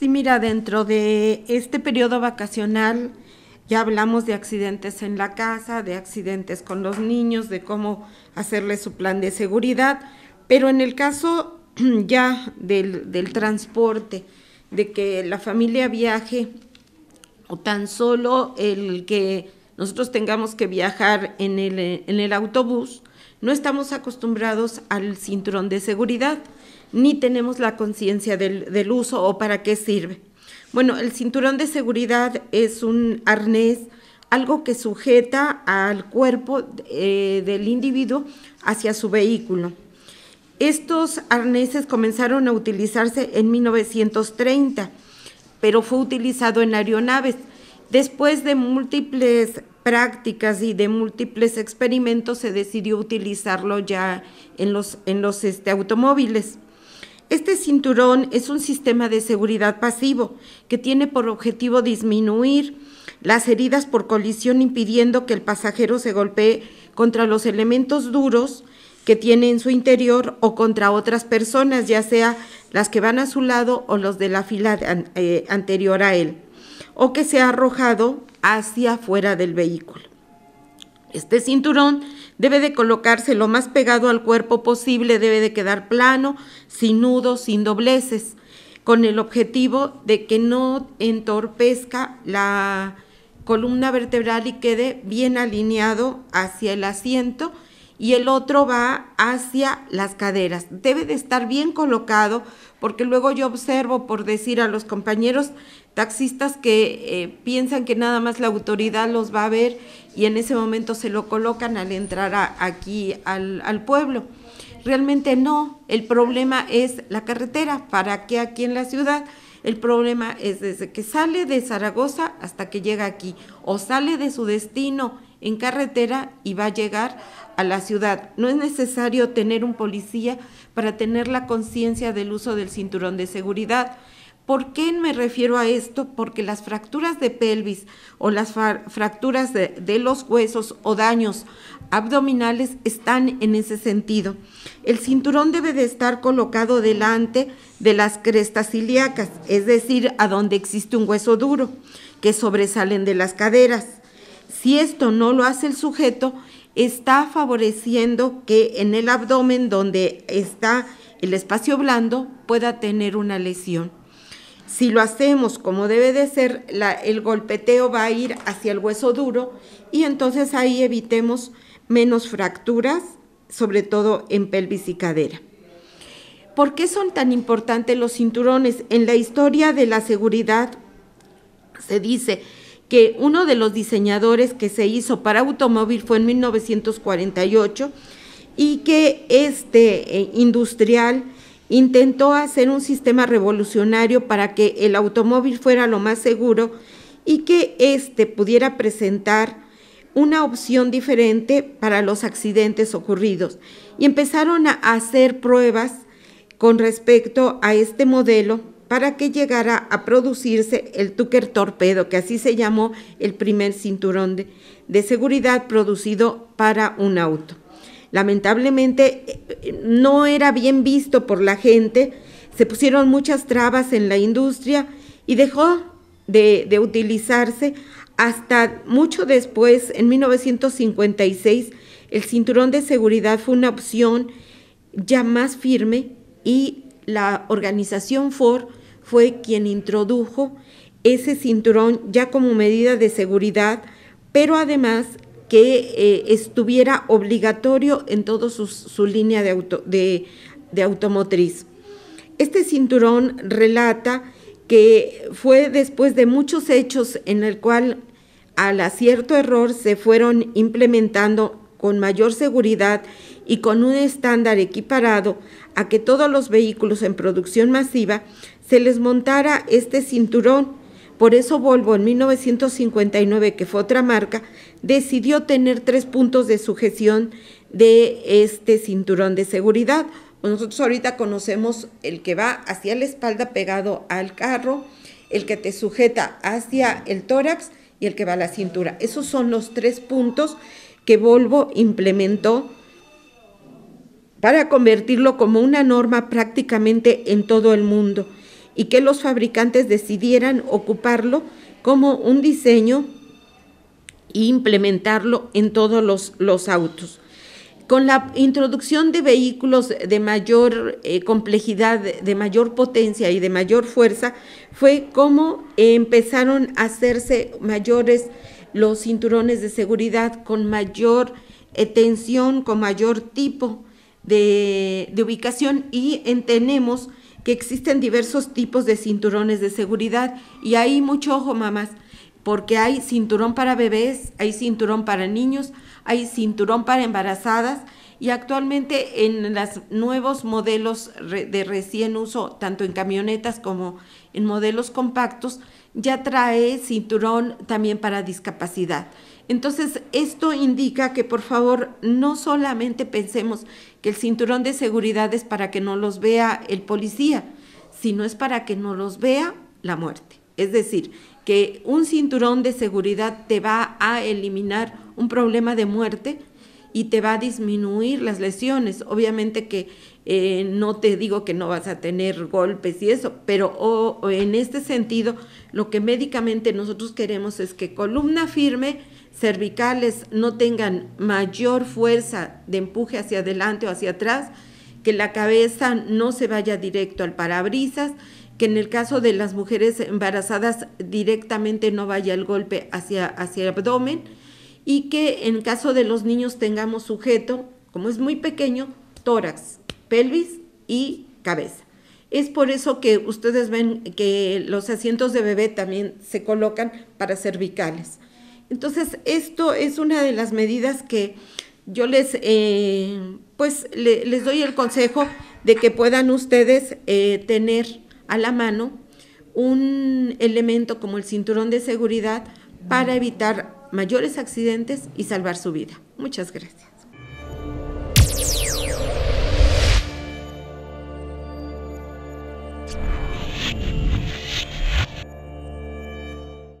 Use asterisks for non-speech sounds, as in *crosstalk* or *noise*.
Sí, mira, dentro de este periodo vacacional ya hablamos de accidentes en la casa, de accidentes con los niños, de cómo hacerle su plan de seguridad, pero en el caso *clears throat* ya del, del transporte, de que la familia viaje o tan solo el que nosotros tengamos que viajar en el, en el autobús, no estamos acostumbrados al cinturón de seguridad ni tenemos la conciencia del, uso o para qué sirve. Bueno, el cinturón de seguridad es un arnés, algo que sujeta al cuerpo eh, del individuo hacia su vehículo. Estos arneses comenzaron a utilizarse en 1930, pero fue utilizado en aeronaves. Después de múltiples prácticas y de múltiples experimentos se decidió utilizarlo ya en los, en los este, automóviles. Este cinturón es un sistema de seguridad pasivo que tiene por objetivo disminuir las heridas por colisión impidiendo que el pasajero se golpee contra los elementos duros que tiene en su interior o contra otras personas, ya sea las que van a su lado o los de la fila eh, anterior a él, o que sea arrojado hacia afuera del vehículo. Este cinturón debe de colocarse lo más pegado al cuerpo posible, debe de quedar plano, sin nudos, sin dobleces, con el objetivo de que no entorpezca la columna vertebral y quede bien alineado hacia el asiento y el otro va hacia las caderas. Debe de estar bien colocado porque luego yo observo, por decir a los compañeros, taxistas que eh, piensan que nada más la autoridad los va a ver y en ese momento se lo colocan al entrar aquí al, al, pueblo. Realmente no, el problema es la carretera. ¿Para que aquí en la ciudad? El problema es desde que sale de Zaragoza hasta que llega aquí o sale de su destino en carretera y va a llegar a la ciudad. No es necesario tener un policía para tener la conciencia del uso del cinturón de seguridad. ¿Por qué me refiero a esto? Porque las fracturas de pelvis o las fracturas de, los huesos o daños abdominales están en ese sentido. El cinturón debe de estar colocado delante de las crestas ilíacas, es decir, a donde existe un hueso duro, que sobresalen de las caderas. Si esto no lo hace el sujeto, está favoreciendo que en el abdomen donde está el espacio blando pueda tener una lesión. Si lo hacemos como debe de ser, el golpeteo va a ir hacia el hueso duro y entonces ahí evitemos menos fracturas, sobre todo en pelvis y cadera. ¿Por qué son tan importantes los cinturones? En la historia de la seguridad se dice que uno de los diseñadores que se hizo para automóvil fue en 1948 y que este eh, industrial intentó hacer un sistema revolucionario para que el automóvil fuera lo más seguro y que éste pudiera presentar una opción diferente para los accidentes ocurridos. Y empezaron a hacer pruebas con respecto a este modelo para que llegara a producirse el Tucker Torpedo, que así se llamó el primer cinturón de, de seguridad producido para un auto lamentablemente eh, no era bien visto por la gente, se pusieron muchas trabas en la industria y dejó de, utilizarse hasta mucho después, en 1956, el cinturón de seguridad fue una opción ya más firme y la organización Ford fue quien introdujo ese cinturón ya como medida de seguridad, pero además que eh, estuviera obligatorio en toda su, línea de, de automotriz. Este cinturón relata que fue después de muchos hechos en el cual al acierto error se fueron implementando con mayor seguridad y con un estándar equiparado a que todos los vehículos en producción masiva se les montara este cinturón por eso Volvo en 1959, que fue otra marca, decidió tener tres puntos de sujeción de este cinturón de seguridad. Nosotros ahorita conocemos el que va hacia la espalda pegado al carro, el que te sujeta hacia el tórax y el que va a la cintura. Esos son los tres puntos que Volvo implementó para convertirlo como una norma prácticamente en todo el mundo y que los fabricantes decidieran ocuparlo como un diseño e implementarlo en todos los, autos. Con la introducción de vehículos de mayor eh, complejidad, de mayor potencia y de mayor fuerza, fue como empezaron a hacerse mayores los cinturones de seguridad con mayor eh, tensión, con mayor tipo de, ubicación y tenemos que existen diversos tipos de cinturones de seguridad y hay mucho ojo mamás, porque hay cinturón para bebés, hay cinturón para niños, hay cinturón para embarazadas y actualmente en los nuevos modelos de recién uso, tanto en camionetas como en modelos compactos, ya trae cinturón también para discapacidad. Entonces, esto indica que por favor no solamente pensemos que el cinturón de seguridad es para que no los vea el policía, sino es para que no los vea la muerte. Es decir, que un cinturón de seguridad te va a eliminar un problema de muerte y te va a disminuir las lesiones. Obviamente que eh, no te digo que no vas a tener golpes y eso, pero en este sentido, lo que médicamente nosotros queremos es que columna firme, cervicales no tengan mayor fuerza de empuje hacia adelante o hacia atrás, que la cabeza no se vaya directo al parabrisas, que en el caso de las mujeres embarazadas directamente no vaya el golpe hacia, hacia el abdomen y que en caso de los niños tengamos sujeto, como es muy pequeño, tórax, pelvis y cabeza. Es por eso que ustedes ven que los asientos de bebé también se colocan para cervicales. Entonces, esto es una de las medidas que yo les, eh, pues, les doy el consejo de que puedan ustedes eh, tener a la mano un elemento como el cinturón de seguridad para evitar mayores accidentes y salvar su vida. Muchas gracias.